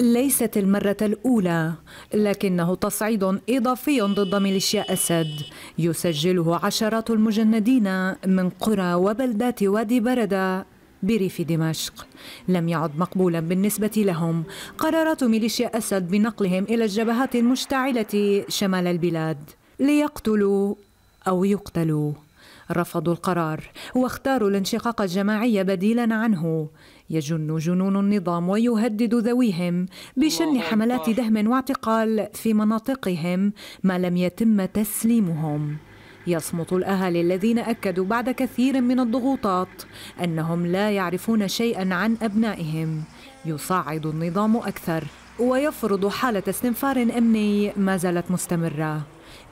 ليست المرة الأولى لكنه تصعيد إضافي ضد ميليشيا أسد يسجله عشرات المجندين من قرى وبلدات وادي بردة بريف دمشق لم يعد مقبولا بالنسبة لهم قرارات ميليشيا أسد بنقلهم إلى الجبهات المشتعلة شمال البلاد ليقتلوا أو يقتلوا رفضوا القرار واختاروا الانشقاق الجماعي بديلا عنه يجن جنون النظام ويهدد ذويهم بشن حملات دهم واعتقال في مناطقهم ما لم يتم تسليمهم يصمت الاهالي الذين اكدوا بعد كثير من الضغوطات انهم لا يعرفون شيئا عن ابنائهم يصعد النظام اكثر ويفرض حاله استنفار امني ما زالت مستمره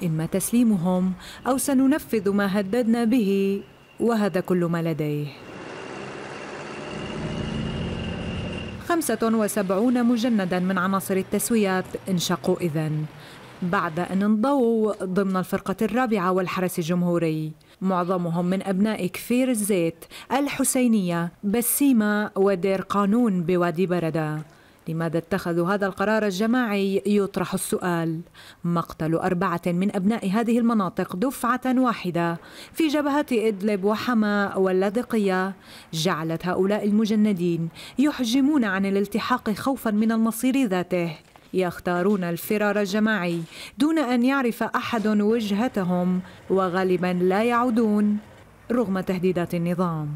إما تسليمهم أو سننفذ ما هددنا به وهذا كل ما لديه 75 مجندا من عناصر التسويات انشقوا إذا بعد أن انضووا ضمن الفرقة الرابعة والحرس الجمهوري معظمهم من أبناء كفير الزيت الحسينية بسيمة ودير قانون بوادي بردة لماذا اتخذوا هذا القرار الجماعي يطرح السؤال مقتل أربعة من أبناء هذه المناطق دفعة واحدة في جبهة إدلب وحماة واللاذقية جعلت هؤلاء المجندين يحجمون عن الالتحاق خوفا من المصير ذاته يختارون الفرار الجماعي دون أن يعرف أحد وجهتهم وغالبا لا يعودون رغم تهديدات النظام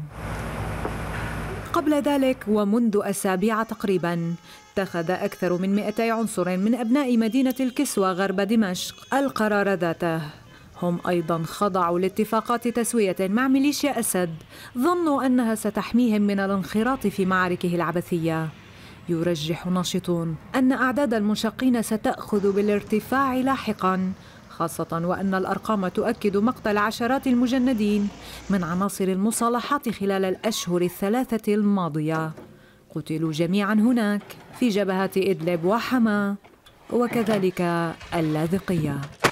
قبل ذلك ومنذ أسابيع تقريباً اتخذ أكثر من 200 عنصر من أبناء مدينة الكسوة غرب دمشق القرار ذاته هم أيضا خضعوا لاتفاقات تسوية مع ميليشيا أسد ظنوا أنها ستحميهم من الانخراط في معاركه العبثية يرجح ناشطون أن أعداد المنشقين ستأخذ بالارتفاع لاحقا خاصة وأن الأرقام تؤكد مقتل عشرات المجندين من عناصر المصالحات خلال الأشهر الثلاثة الماضية قتلوا جميعا هناك في جبهة إدلب وحماة وكذلك اللاذقية